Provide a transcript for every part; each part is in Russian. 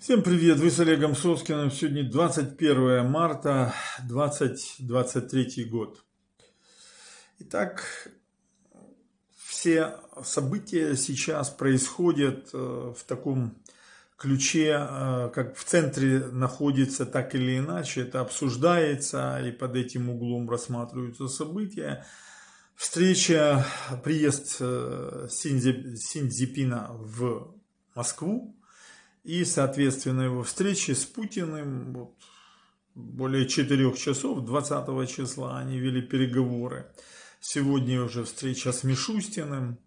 Всем привет! Вы с Олегом Соскиным. Сегодня 21 марта 2023 год. Итак, все события сейчас происходят э, в таком ключе, э, как в центре находится так или иначе, это обсуждается и под этим углом рассматриваются события. Встреча, приезд э, Синдзипина в Москву, и, соответственно, его встречи с Путиным, вот, более четырех часов, 20 числа они вели переговоры. Сегодня уже встреча с Мишустиным.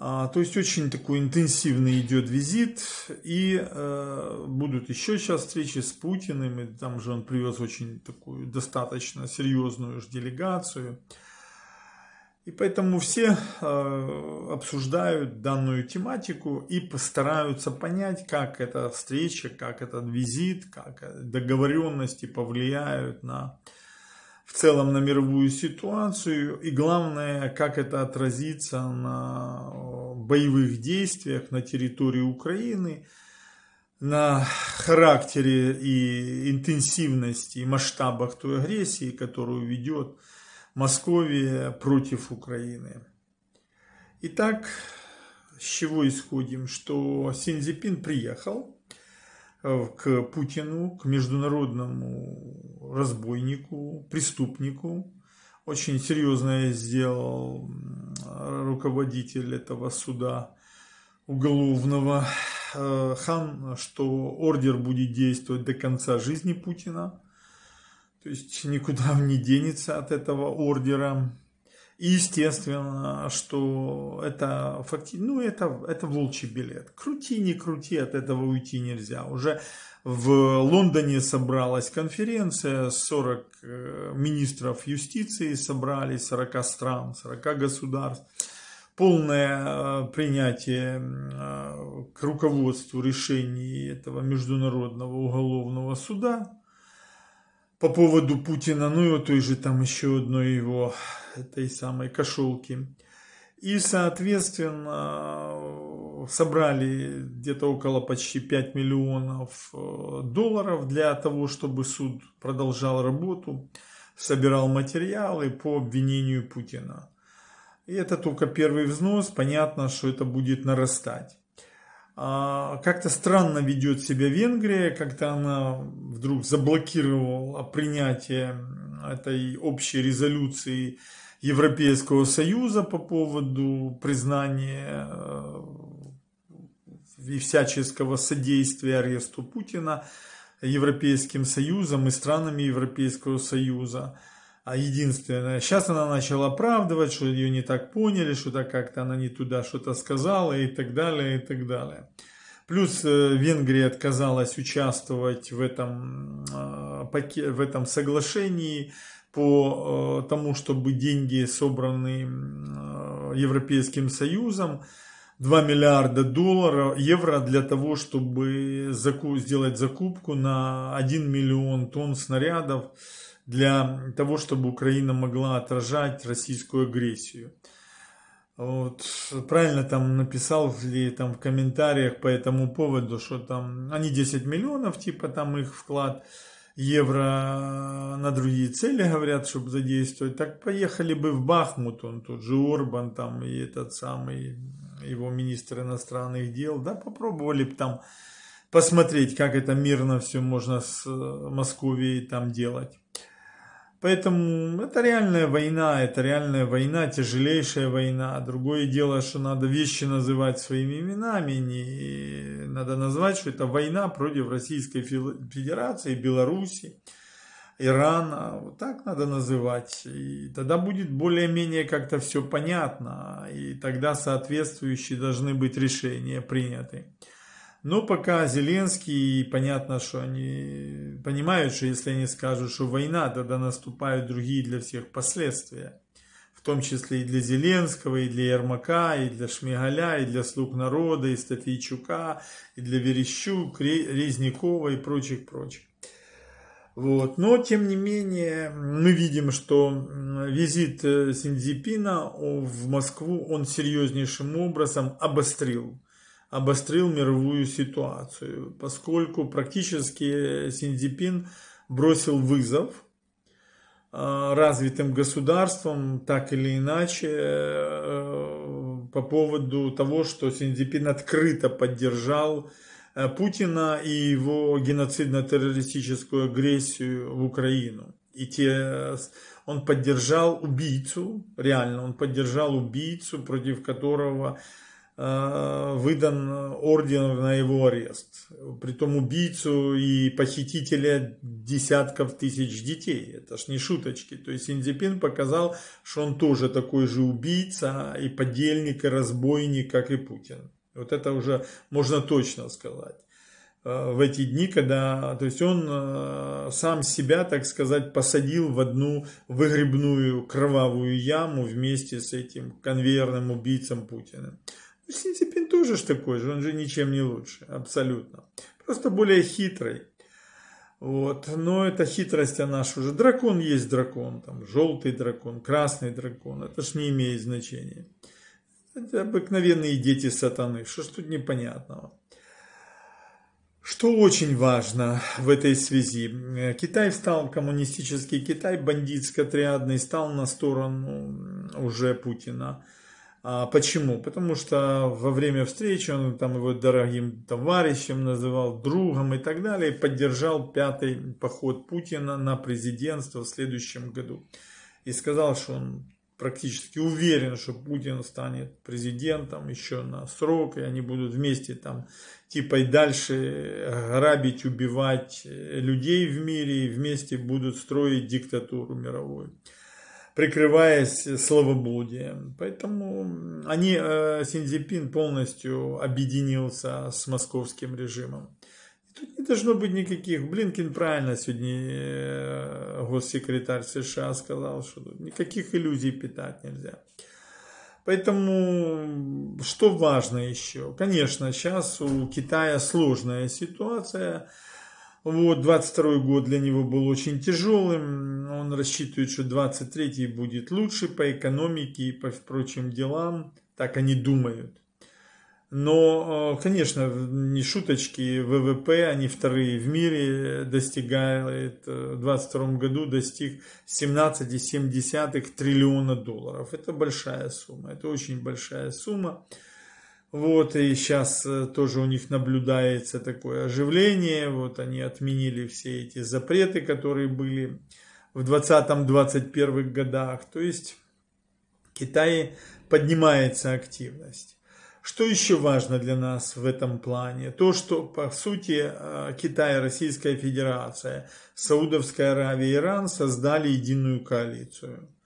А, то есть очень такой интенсивный идет визит. И э, будут еще сейчас встречи с Путиным. И там же он привез очень такую достаточно серьезную же делегацию. И поэтому все э, обсуждают данную тематику и постараются понять, как эта встреча, как этот визит, как э, договоренности повлияют на в целом на мировую ситуацию и главное, как это отразится на боевых действиях на территории Украины, на характере и интенсивности и масштабах той агрессии, которую ведет Украина Московия против Украины. Итак, с чего исходим? Что Синзипин приехал э, к Путину, к международному разбойнику, преступнику. Очень серьезное сделал руководитель этого суда уголовного э, хан, что ордер будет действовать до конца жизни Путина. То есть никуда он не денется от этого ордера. И естественно, что это фактически, ну это, это волчий билет. Крути, не крути, от этого уйти нельзя. Уже в Лондоне собралась конференция, 40 э, министров юстиции собрались, 40 стран, 40 государств. Полное э, принятие э, к руководству решений этого международного уголовного суда, по поводу Путина, ну и той же там еще одной его, этой самой кошелки. И, соответственно, собрали где-то около почти 5 миллионов э, долларов для того, чтобы суд продолжал работу, собирал материалы по обвинению Путина. И это только первый взнос, понятно, что это будет нарастать. А, как-то странно ведет себя Венгрия, как-то она вдруг заблокировала принятие этой общей резолюции Европейского Союза по поводу признания э, и всяческого содействия аресту Путина Европейским Союзом и странами Европейского Союза а единственное, сейчас она начала оправдывать, что ее не так поняли, что так как-то она не туда что-то сказала и так далее, и так далее. Плюс э, Венгрия отказалась участвовать в этом, э, в этом соглашении по э, тому, чтобы деньги, собраны Европейским Союзом, 2 миллиарда долларов, евро для того, чтобы заку, сделать закупку на 1 миллион тонн снарядов для того, чтобы Украина могла отражать российскую агрессию. Вот, правильно там написал ли там в комментариях по этому поводу, что там они 10 миллионов, типа там их вклад евро на другие цели, говорят, чтобы задействовать. Так поехали бы в Бахмут, он тут же Орбан там и этот самый его министр иностранных дел, да, попробовали бы там посмотреть, как это мирно все можно с Московией там делать. Поэтому это реальная война, это реальная война, тяжелейшая война. Другое дело, что надо вещи называть своими именами. Не, надо назвать, что это война против Российской Федерации, Беларуси, Ирана. Вот так надо называть. И тогда будет более-менее как-то все понятно. И тогда соответствующие должны быть решения приняты. Но пока Зеленский, понятно, что они понимают, что если они скажут, что война, тогда наступают другие для всех последствия. В том числе и для Зеленского, и для Ермака, и для Шмигаля, и для слуг народа, и Стафейчука, и для Верещук, Резнякова и прочих-прочих. Вот. Но, тем не менее, мы видим, что визит э, Синдзипина в Москву, он серьезнейшим образом обострил обострил мировую ситуацию, поскольку практически Синдзипин бросил вызов а, развитым государствам, так или иначе, э, по поводу того, что Синдзипин открыто поддержал э, Путина и его геноцидно-террористическую агрессию в Украину. И те, э, он поддержал убийцу, реально, он поддержал убийцу, против которого Э, выдан орден на его арест. Притом убийцу и похитителя десятков тысяч детей. Это ж не шуточки. То есть Индипин показал, что он тоже такой же убийца и подельник, и разбойник, как и Путин. Вот это уже можно точно сказать. Э, в эти дни, когда... То есть он э, сам себя, так сказать, посадил в одну выгребную кровавую яму вместе с этим конвейерным убийцем Путина. Синзипин тоже ж такой же, он же ничем не лучше, абсолютно. Просто более хитрый. Вот, но эта хитрость, она же уже, дракон есть дракон, там, желтый дракон, красный дракон, это ж не имеет значения. Это обыкновенные дети сатаны, что ж тут непонятного. Что очень важно в этой связи, Китай встал, коммунистический Китай, бандитско-триадный, стал на сторону уже Путина. А почему? Потому что во время встречи он там его дорогим товарищем называл, другом и так далее, поддержал пятый поход Путина на президентство в следующем году. И сказал, что он практически уверен, что Путин станет президентом еще на срок, и они будут вместе там типа и дальше грабить, убивать людей в мире, и вместе будут строить диктатуру мировую прикрываясь словоблудием. Поэтому они, э, Синдзипин полностью объединился с московским режимом. И тут не должно быть никаких. Блинкин правильно сегодня э, госсекретарь США сказал, что тут никаких иллюзий питать нельзя. Поэтому что важно еще? Конечно, сейчас у Китая сложная ситуация. Вот, 22 год для него был очень тяжелым. Он рассчитывает, что 23 будет лучше по экономике и по прочим делам. Так они думают. Но, э, конечно, не шуточки, ВВП, они вторые в мире, э, достигает э, в 2022 году достиг 17,7 триллиона долларов. Это большая сумма, это очень большая сумма. Вот, и сейчас э, тоже у них наблюдается такое оживление. Вот они отменили все эти запреты, которые были в 20-21 годах. То есть в Китае поднимается активность. Что еще важно для нас в этом плане? То, что по сути э, Китай, Российская Федерация, Саудовская Аравия и Иран создали единую коалицию –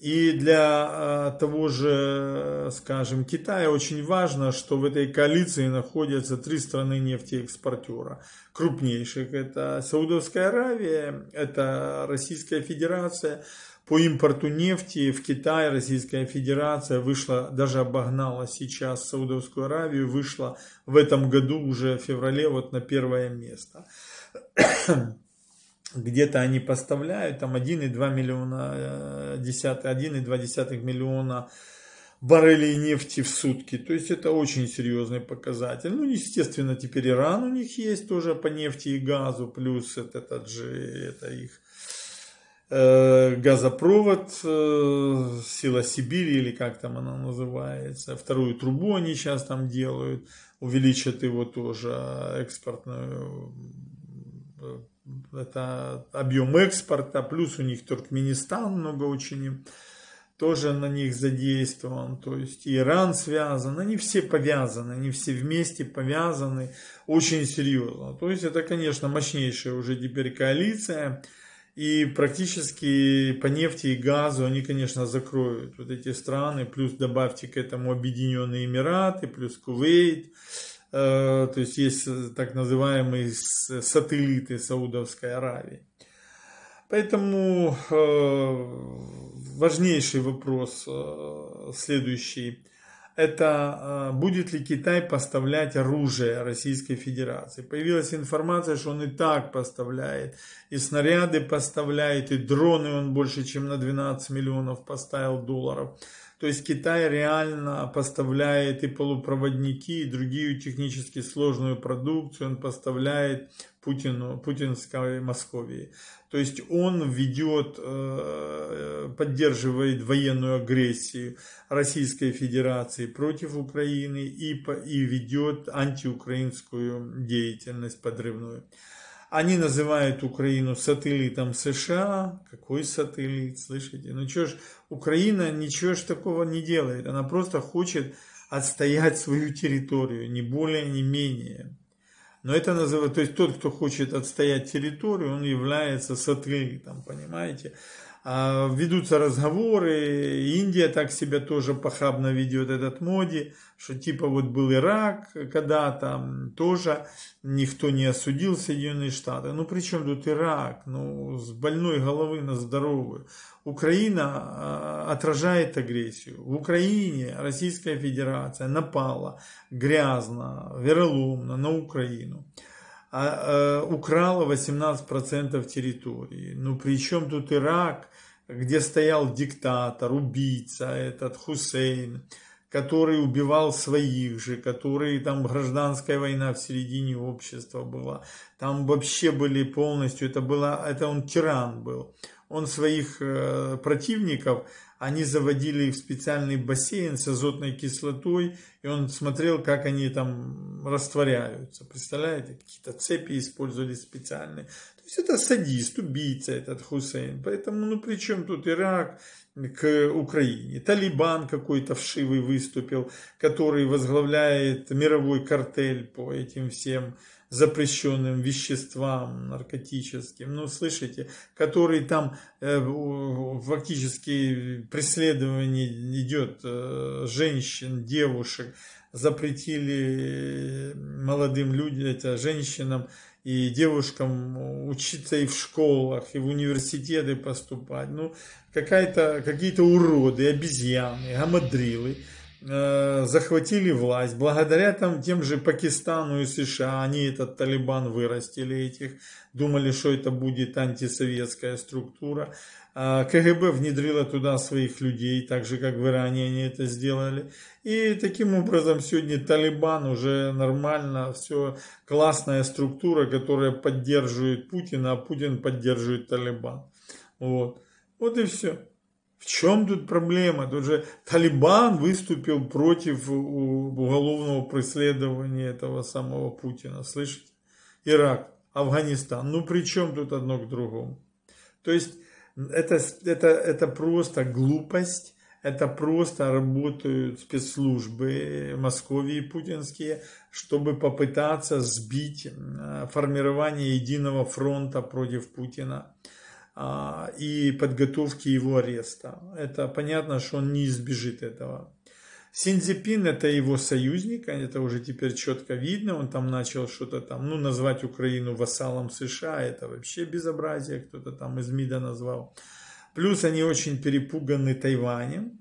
и для а, того же, э, скажем, Китая очень важно, что в этой коалиции находятся три страны нефтеэкспортера. Крупнейших это Саудовская Аравия, это Российская Федерация. По импорту нефти в Китай Российская Федерация вышла, даже обогнала сейчас Саудовскую Аравию, вышла в этом году уже в феврале вот на первое место где-то они поставляют, там 1,2 миллиона, 1,2 э, миллиона баррелей нефти в сутки. То есть это очень серьезный показатель. Ну, естественно, теперь Иран у них есть тоже по нефти и газу, плюс это, этот же, это их э, газопровод, э, сила Сибири или как там она называется, вторую трубу они сейчас там делают, увеличат его тоже э, экспортную э, это объем экспорта, плюс у них Туркменистан много очень тоже на них задействован, то есть Иран связан, они все повязаны, они все вместе повязаны очень серьезно. То есть это, конечно, мощнейшая уже теперь коалиция, и практически по нефти и газу они, конечно, закроют вот эти страны, плюс добавьте к этому Объединенные Эмираты, плюс Кувейт, Э, то есть есть э, так называемые э, сателлиты Саудовской Аравии. Поэтому важнейший вопрос следующий. Это будет ли Китай поставлять оружие Российской Федерации? Появилась информация, что он и так поставляет, и снаряды поставляет, и дроны он больше, чем на 12 миллионов поставил долларов. То есть Китай реально поставляет и полупроводники, и другие технически сложную продукцию, он поставляет Путину, путинской Московии. То есть он ведет, э, поддерживает военную агрессию Российской Федерации против Украины и, и ведет антиукраинскую деятельность подрывную. Они называют Украину сателлитом США. Какой сателлит, слышите? Ну что ж, Украина ничего ж такого не делает. Она просто хочет отстоять свою территорию, не более, не менее. Но это называют, то есть тот, кто хочет отстоять территорию, он является сателлитом, понимаете? А, ведутся разговоры, Индия так себя тоже похабно ведет этот моди, что типа вот был Ирак, когда там тоже никто не осудил Соединенные Штаты. Ну при чем тут Ирак? Ну с больной головы на здоровую. Украина а, отражает агрессию. В Украине Российская Федерация напала грязно, вероломно на Украину а, э, украла 18% территории. Ну, причем тут Ирак, где стоял диктатор, убийца этот Хусейн, который убивал своих же, который там гражданская война в середине общества была. Там вообще были полностью, это было, это он тиран был. Он своих э, противников они заводили их в специальный бассейн с азотной кислотой, и он смотрел, как они там растворяются. Представляете, какие-то цепи использовали специальные. То есть это садист, убийца этот Хусейн. Поэтому, ну при чем тут Ирак к Украине? Талибан какой-то вшивый выступил, который возглавляет мировой картель по этим всем запрещенным веществам наркотическим, ну, слышите, который там э, фактически преследование идет э, женщин, девушек, запретили молодым людям, это женщинам и девушкам учиться и в школах, и в университеты поступать. Ну, какие-то уроды, обезьяны, гамадрилы – Э, захватили власть, благодаря там тем же Пакистану и США, они этот Талибан вырастили этих, думали, что это будет антисоветская структура. А КГБ внедрило туда своих людей, так же, как в Иране они это сделали. И таким образом сегодня Талибан уже нормально, все классная структура, которая поддерживает Путина, а Путин поддерживает Талибан. Вот. Вот и все. В чем тут проблема? Тут же Талибан выступил против уголовного преследования этого самого Путина. Слышите? Ирак, Афганистан. Ну при чем тут одно к другому? То есть это, это, это просто глупость. Это просто работают спецслужбы Московии путинские, чтобы попытаться сбить э, формирование единого фронта против Путина. А, и подготовки его ареста. Это понятно, что он не избежит этого. Синзипин это его союзник, а это уже теперь четко видно, он там начал что-то там, ну назвать Украину вассалом США, это вообще безобразие, кто-то там из МИДа назвал. Плюс они очень перепуганы Тайванем,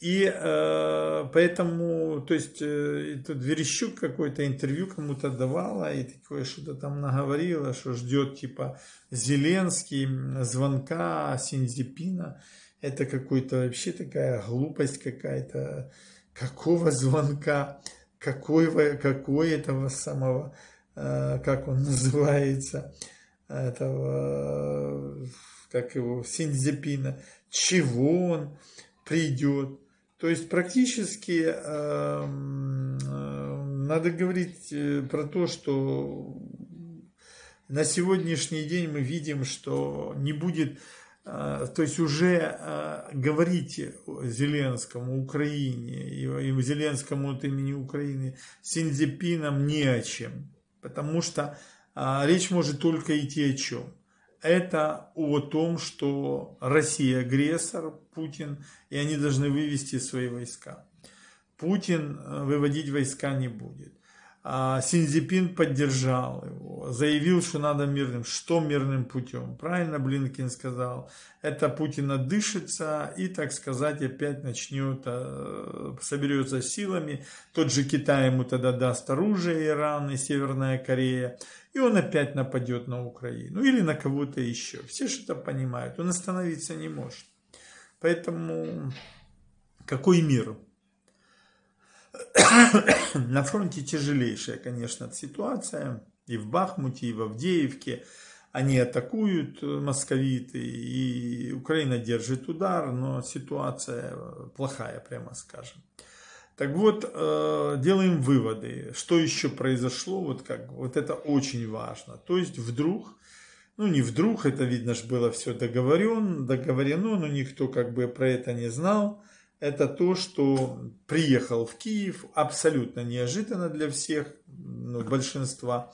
и э, поэтому, то есть, э, тут Верещук какое-то интервью кому-то давала и такое что-то там наговорила, что ждет типа Зеленский, звонка Синзипина. Это какой-то вообще такая глупость какая-то. Какого звонка? Какого, какой этого самого, э, как он называется, этого, э, как его, Синзипина? Чего он придет? То есть практически э, надо говорить э, про то, что на сегодняшний день мы видим, что не будет, э, то есть уже э, говорить Зеленскому, Украине, и, и Зеленскому от имени Украины, Синдзепином не о чем. Потому что э, речь может только идти о чем? это о том, что Россия агрессор, Путин, и они должны вывести свои войска. Путин э, выводить войска не будет. А, Синдзипин поддержал его, заявил, что надо мирным. Что мирным путем? Правильно Блинкин сказал. Это Путин отдышится и, так сказать, опять начнет, э, соберется силами. Тот же Китай ему тогда даст оружие, Иран и Северная Корея. И он опять нападет на Украину или на кого-то еще. Все что-то понимают. Он остановиться не может. Поэтому какой мир? На фронте тяжелейшая, конечно, ситуация. И в Бахмуте, и в Авдеевке. Они атакуют э, московиты, и Украина держит удар, но ситуация плохая, прямо скажем. Так вот, э, делаем выводы, что еще произошло, вот, как, вот это очень важно. То есть вдруг, ну не вдруг, это видно же было все договорен, договорено, но никто как бы про это не знал это то, что приехал в Киев абсолютно неожиданно для всех, ну, большинства.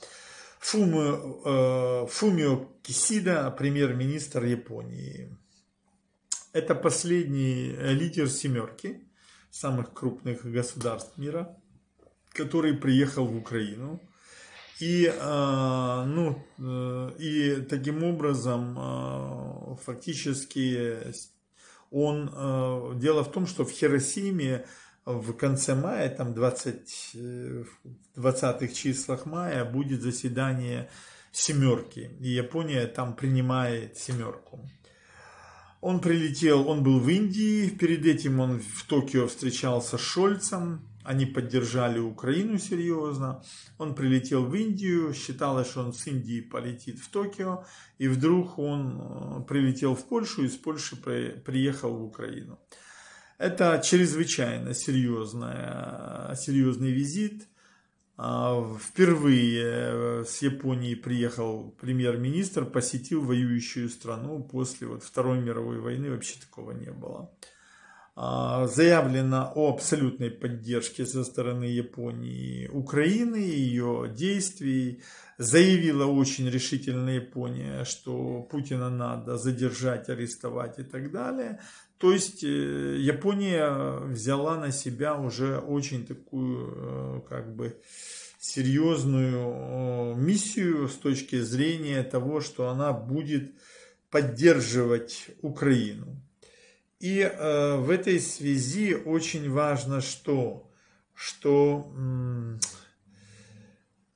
Фумио, э, Фумио Кисида, премьер-министр Японии. Это последний лидер семерки самых крупных государств мира, который приехал в Украину. И, э, ну, э, и таким образом э, фактически он, э, дело в том, что в Хиросиме в конце мая, там 20, э, в 20-х числах мая будет заседание семерки. И Япония там принимает семерку. Он прилетел, он был в Индии, перед этим он в Токио встречался с Шольцем, они поддержали Украину серьезно. Он прилетел в Индию, считалось, что он с Индии полетит в Токио. И вдруг он э, прилетел в Польшу, из Польши приехал в Украину. Это чрезвычайно серьезная, серьезный визит. А, впервые э, с Японии приехал премьер-министр, посетил воюющую страну после вот Второй мировой войны, вообще такого не было. А, заявлено о абсолютной поддержке со стороны Японии Украины, ее действий. Заявила очень решительно Япония, что Путина надо задержать, арестовать и так далее. То есть э, Япония взяла на себя уже очень такую э, как бы серьезную миссию с точки зрения того, что она будет поддерживать Украину. И э, в этой связи очень важно что? Что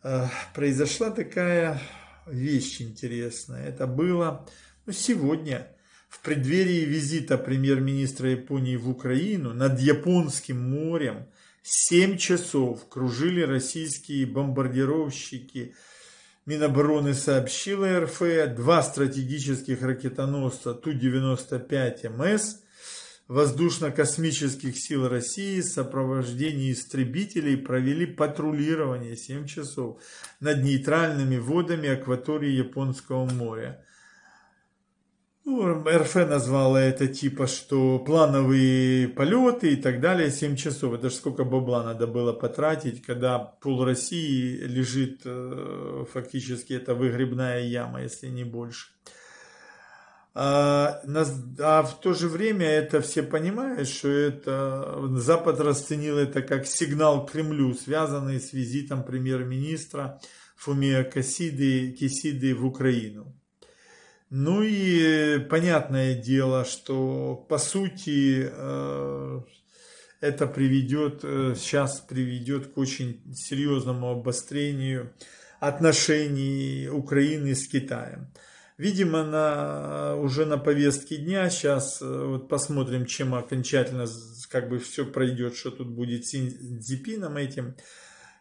э, произошла такая вещь интересная. Это было ну, сегодня, в преддверии визита премьер-министра Японии в Украину, над Японским морем 7 часов кружили российские бомбардировщики. Минобороны сообщила РФ, два стратегических ракетоносца Ту-95МС – воздушно-космических сил России в сопровождении истребителей провели патрулирование 7 часов над нейтральными водами акватории Японского моря. Ну, РФ назвала это типа, что плановые полеты и так далее, 7 часов. Это же сколько бабла надо было потратить, когда пол России лежит, э, фактически это выгребная яма, если не больше. А, а, в то же время это все понимают, что это Запад расценил это как сигнал Кремлю, связанный с визитом премьер-министра Фумия Касиды, Кисиды в Украину. Ну и понятное дело, что по сути э, это приведет, э, сейчас приведет к очень серьезному обострению отношений Украины с Китаем. Видимо, на, уже на повестке дня. Сейчас э, вот посмотрим, чем окончательно как бы все пройдет, что тут будет с дипином этим.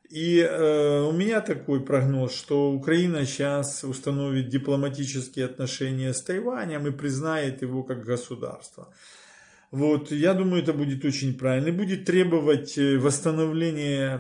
И э, у меня такой прогноз, что Украина сейчас установит дипломатические отношения с Тайванем и признает его как государство. Вот, я думаю, это будет очень правильно. И будет требовать э, восстановления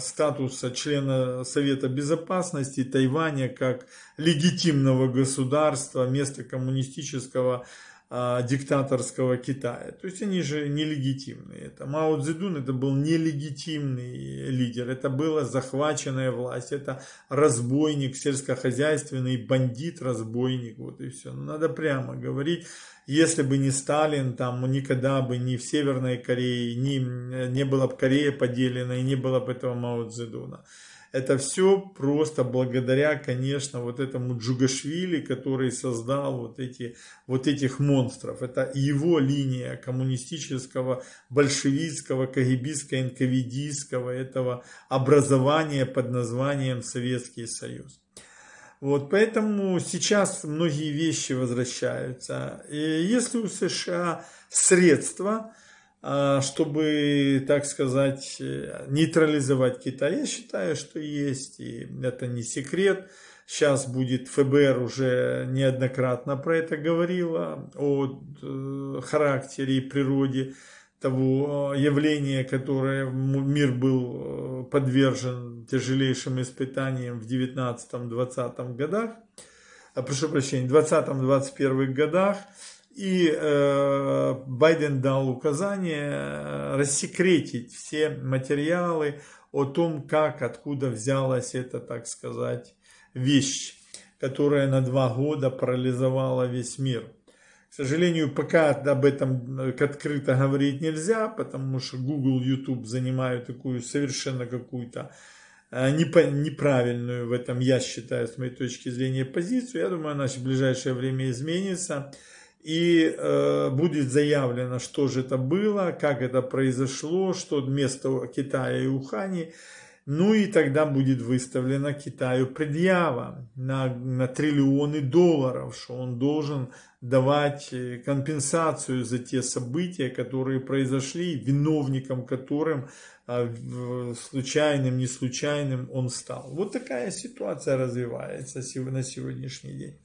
статуса члена Совета Безопасности Тайваня как легитимного государства, места коммунистического а, диктаторского Китая. То есть они же нелегитимные. Это Мао Цзэдун это был нелегитимный лидер, это была захваченная власть, это разбойник, сельскохозяйственный бандит, разбойник, вот и все. Но ну, надо прямо говорить, если бы не Сталин, там никогда бы ни в Северной Корее, ни, не была бы Корея поделена и не было бы этого Мао Цзэдуна. Это все просто благодаря, конечно, вот этому Джугашвили, который создал вот, эти, вот этих монстров. Это его линия коммунистического, большевистского, кагибистского, инковидийского этого образования под названием Советский Союз. Вот, поэтому сейчас многие вещи возвращаются. И если у США средства, а, чтобы, так сказать, э, нейтрализовать Китай. Я считаю, что есть, и это не секрет. Сейчас будет ФБР уже неоднократно про это говорила, о э, характере и природе того э, явления, которое мир был подвержен тяжелейшим испытаниям в 19-20 годах, а, прошу прощения, в 20-21 годах, и э, Байден дал указание э, рассекретить все материалы о том, как, откуда взялась эта, так сказать, вещь, которая на два года парализовала весь мир. К сожалению, пока об этом э, открыто говорить нельзя, потому что Google, YouTube занимают такую совершенно какую-то э, неправильную в этом, я считаю, с моей точки зрения, позицию. Я думаю, она в ближайшее время изменится и э, будет заявлено, что же это было, как это произошло, что вместо Китая и Ухани. Ну и тогда будет выставлена Китаю предъява на, на триллионы долларов, что он должен давать э, компенсацию за те события, которые произошли, виновником которым а, случайным, не случайным он стал. Вот такая ситуация развивается на сегодняшний день.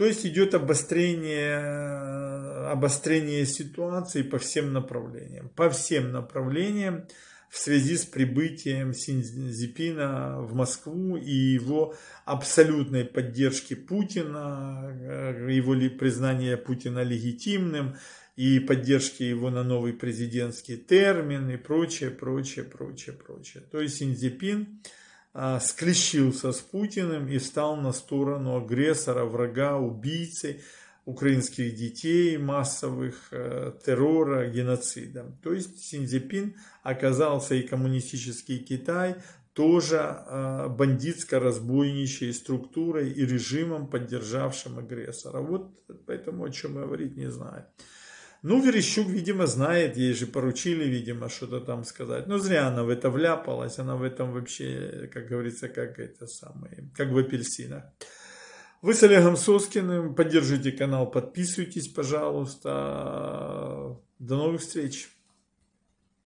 То есть идет обострение, э, обострение ситуации по всем направлениям. По всем направлениям в связи с прибытием Синзипина в Москву и его абсолютной поддержки Путина, э, его признания Путина легитимным и поддержки его на новый президентский термин и прочее, прочее, прочее, прочее. То есть Синзипин а, склещился с Путиным и стал на сторону агрессора, врага, убийцы, украинских детей, массовых э, террора, геноцида. То есть Синзепин оказался и коммунистический Китай тоже а, бандитско-разбойничьей структурой и режимом, поддержавшим агрессора. Вот поэтому о чем говорить не знаю. Ну, Верещук, видимо, знает, ей же поручили, видимо, что-то там сказать. Но ну, зря она в это вляпалась, она в этом вообще, как говорится, как это самое, как в апельсинах. Вы с Олегом Соскиным, поддержите канал, подписывайтесь, пожалуйста. До новых встреч!